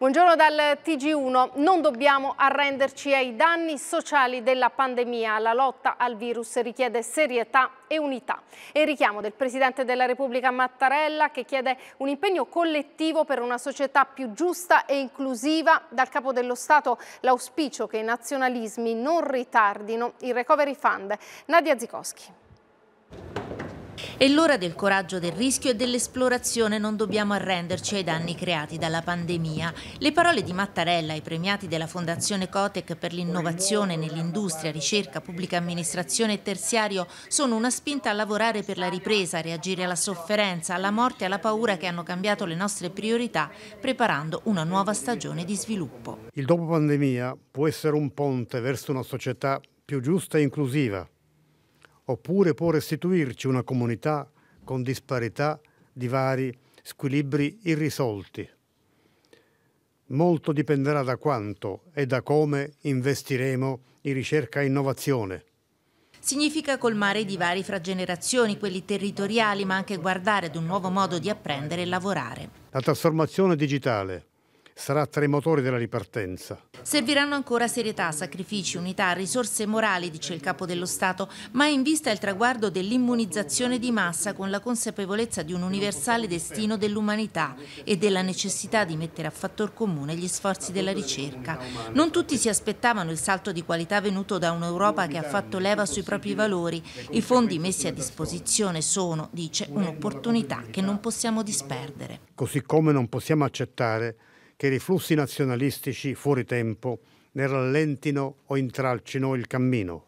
Buongiorno dal TG1. Non dobbiamo arrenderci ai danni sociali della pandemia. La lotta al virus richiede serietà e unità. E il richiamo del Presidente della Repubblica Mattarella che chiede un impegno collettivo per una società più giusta e inclusiva. Dal Capo dello Stato l'auspicio che i nazionalismi non ritardino il Recovery Fund. Nadia Zikowski. È l'ora del coraggio del rischio e dell'esplorazione, non dobbiamo arrenderci ai danni creati dalla pandemia. Le parole di Mattarella ai premiati della Fondazione Cotec per l'innovazione nell'industria, ricerca, pubblica amministrazione e terziario sono una spinta a lavorare per la ripresa, a reagire alla sofferenza, alla morte e alla paura che hanno cambiato le nostre priorità, preparando una nuova stagione di sviluppo. Il dopo pandemia può essere un ponte verso una società più giusta e inclusiva oppure può restituirci una comunità con disparità, divari, squilibri irrisolti. Molto dipenderà da quanto e da come investiremo in ricerca e innovazione. Significa colmare i divari fra generazioni, quelli territoriali, ma anche guardare ad un nuovo modo di apprendere e lavorare. La trasformazione digitale sarà tra i motori della ripartenza. Serviranno ancora serietà, sacrifici, unità, risorse morali, dice il capo dello Stato, ma in vista il traguardo dell'immunizzazione di massa con la consapevolezza di un universale destino dell'umanità e della necessità di mettere a fattor comune gli sforzi della ricerca. Non tutti si aspettavano il salto di qualità venuto da un'Europa che ha fatto leva sui propri valori. I fondi messi a disposizione sono, dice, un'opportunità che non possiamo disperdere. Così come non possiamo accettare che i riflussi nazionalistici fuori tempo ne rallentino o intralcino il cammino.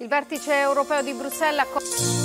Il vertice europeo di Bruxelles...